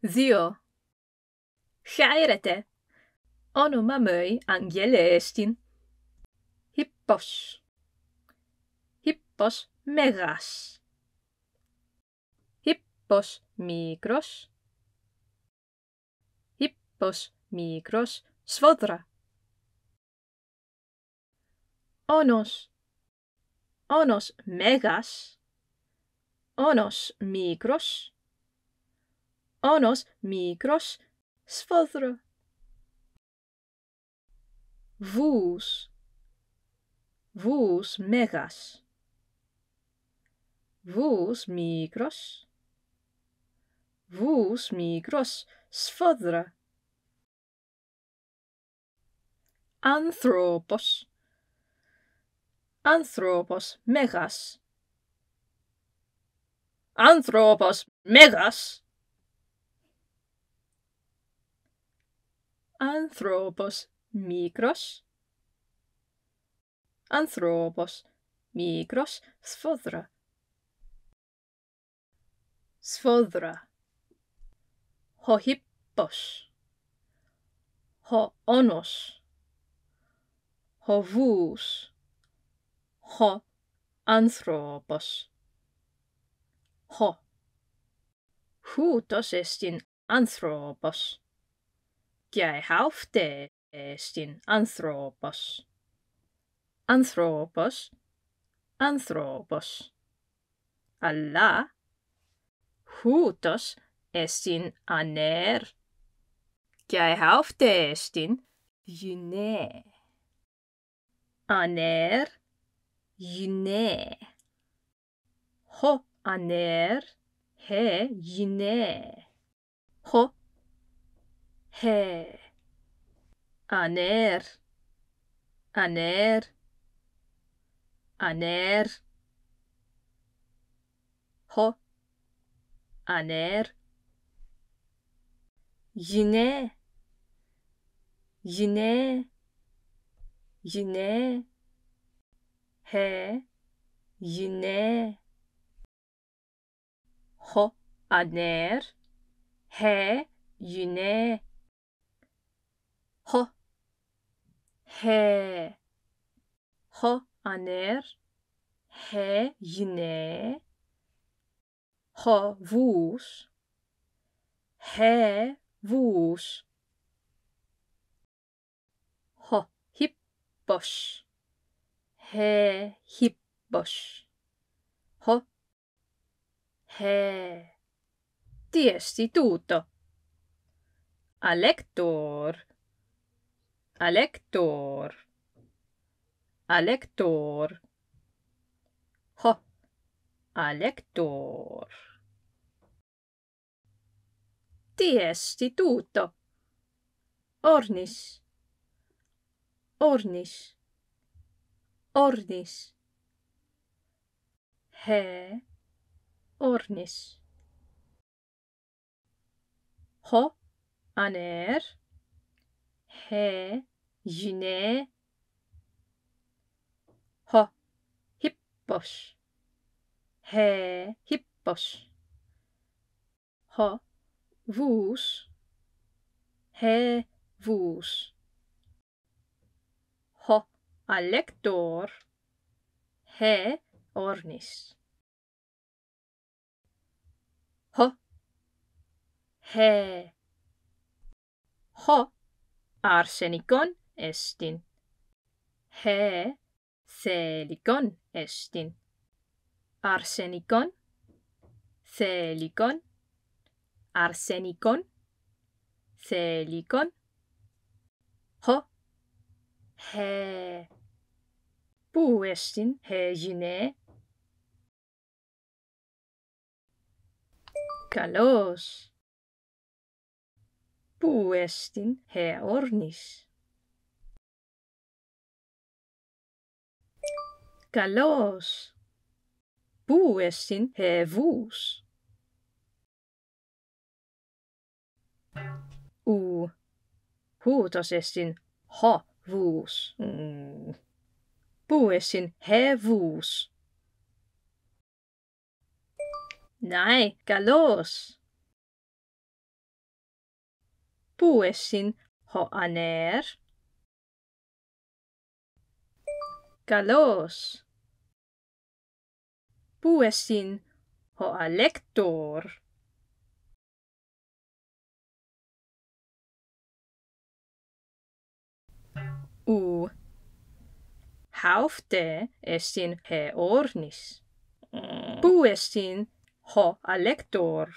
Δύο. Χαίρετε. Όνομα μου Αγγέλε Έστιν. Υπός. Υπός μεγάς. Υπός μικρός. Υπός μικρός σφόδρα. Όνος. Όνος μεγάς. Όνος μικρός. Όνος μικρός σφόδρο. Βούς. Βούς μέγας. Βούς μικρός. Βούς μικρός σφόδρα. Άνθρωπος. Άνθρωπος μέγας. Άνθρωπος μέγας. anthropos mikros anthropos mikros sfodra sfodra ho hippos ho onos ho vus ho anthropos ho Χούτος ESTIN ANTHROPOS και χαύτε ε, στην άνθρωπος. Άνθρωπος, άνθρωπος. Αλλά χούτος εστιν ανέρ και χαύτε στην γυνέ. Ανέρ, γυνέ. Χω ανέρ, χε γυνέ. Χω He. Aner. Aner. Aner. Ho. Aner. Yine. Yine. Yine. He. Yine. Ho. Aner. He. Yine. χο, χε, χο ανέρ, χε γυνέ, χο βούς, χε βούς, χο χίππος, χε χίππος, χο, χε. Τι εστί τούτο. Αλέκτορ. Alektor. Alektor. Ho. Alektor. Tiesti tuuto. Ornis. Ornis. Ornis. He. Ornis. Ho. Aner. He. Jine hip hippos, he, boş ho, vus, he, vus, ho, alektor, he, ornis, ho, he, ho, arsenikon εστιν. Χε θελικόν εστιν. Αρσενικόν θελικόν αρσενικόν θελικόν χω χε Πού εστιν χεγινέ Καλώς! Πού εστιν ορνις. Calos. Pou est in hevus? O. Poutos est in hovus. Mm. Pou est in hevus? Nai. Calos. Pou est in hoaner? Calos puessin ho a lector. U. Haufte essin he ornis. Puessin ho a lector.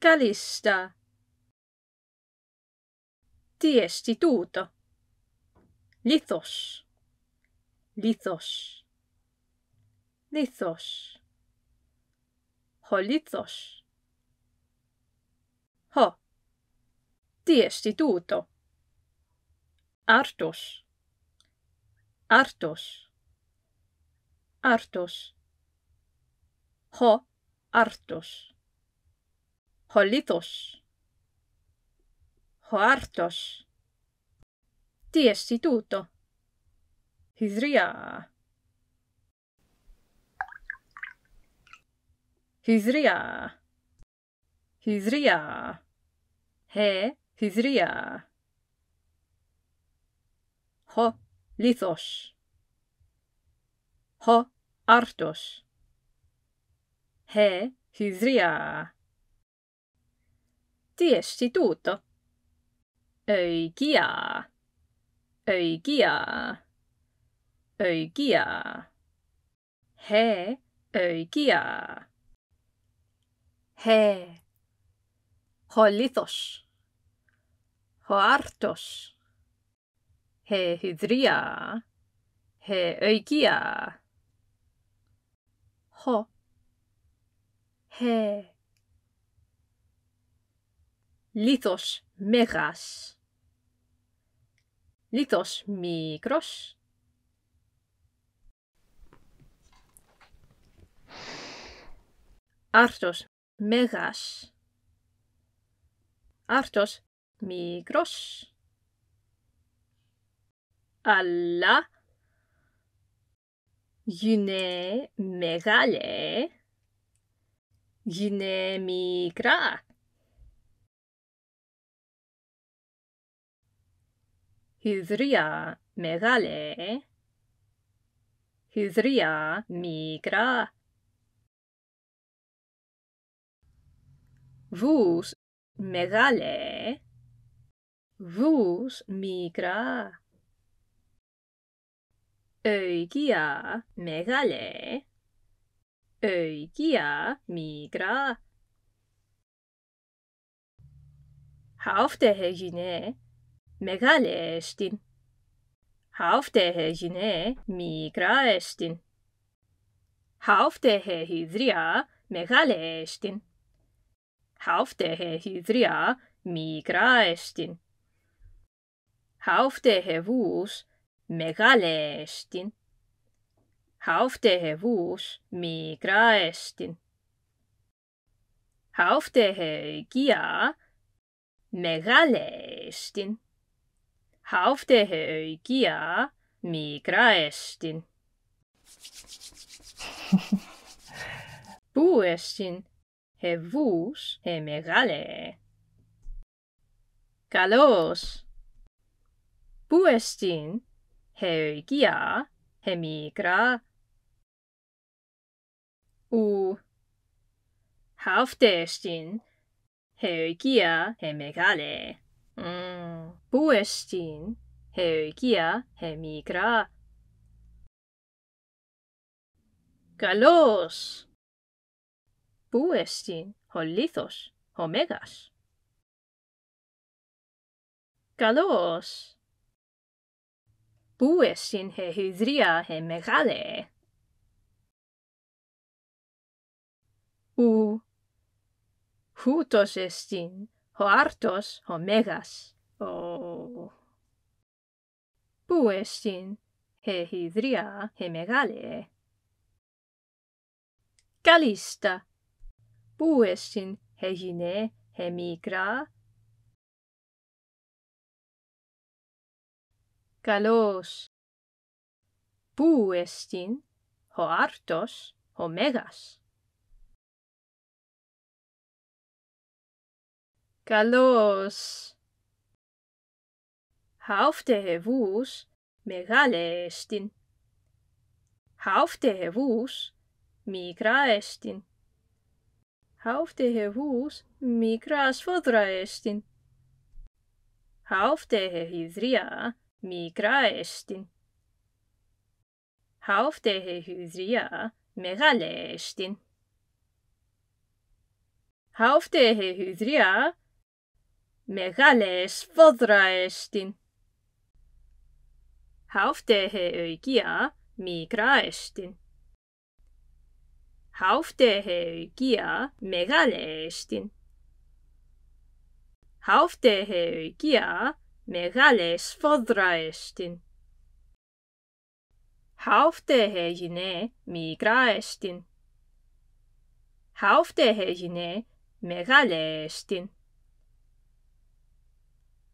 Calista. Tiesti tuto. Lithos lithos lithos holithos, lithos ho ti artos artos artos ho artos holithos, lithos ho artos ti Hizria. Hizria. Hizria. He, Hizria. Ho, Lithos. Ho, Artos. He, Hizria. Ti esti tutto. Eugia. Eugia. Eugia. 의기야. 해, 의기야. 해. Ο λίθος. Ο άρτος. Χε χιδρία. Χε οικία. Χο. Χε. Λίθος μέγας. Λίθος μικρός. άρτος μέγας, άρτος μικρός, αλλά γυνέ μεγάλε, γυνέ μικρά. Hydria μεγάλε, χιδρία μικρά. Βούς μεγάλε, βούς μικρά. Οικία μεγάλε, οικία μικρά. Χαύτε έγινε μεγάλε έστιν. Χαύτε έγινε μικρά έστιν. Χαύτε έγινε μεγάλε έστιν. hauftehe hydria migra estin. Hauftehe vus megale estin. Hauftehe vus migra estin. Hauftehe gia megale estin. Hauftehe gia migra estin. Puestin e vus e megale. Kalos. Pu estin migra. U. Haofte estin hemegale. oikia he megale. Mm. estin he oikia he migra. Kalos pu estin ho lithos ho megas. Kalos. Pu estin he hydria he megale. Pu. Hutos estin ho artos ho megas. O. Pu estin he hydria he megale. Kalista. Πού εστιν έγινε εμίκρα. Καλός. Πού εστιν ο άρτος, ο μέγας. Καλός. εβούς, μεγάλε εστιν. εβούς, μικρά εστιν. Haupttehe hús mikras fodra estin. Haupttehe hydria mikra estin. Haupttehe hydria μεγάλε estin. Haupttehe hydria megales σφόδρα estin. Haupttehe eugia migra estin. 하우프테헬기야 메갈레스틴 하우프테헬기야 μεγάλε σφόδραεστην. Χαύτε έγινε μικράεστην. Χαύτε έγινε μεγάλεστην.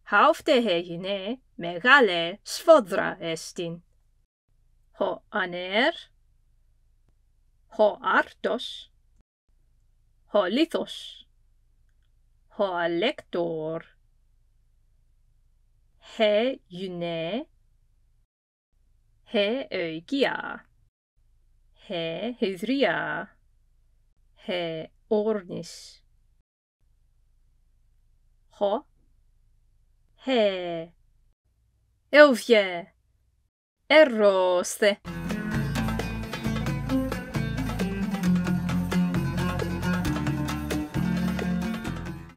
Χαύτε έγινε μεγάλε εστην. Ο ανέρ ο άρτος, ο λίθος, ο αλέκτορ, χε γυνέ, χε οικία, χε ιδρία, χε όρνης. Χω, χε, εύγε, ερώστε.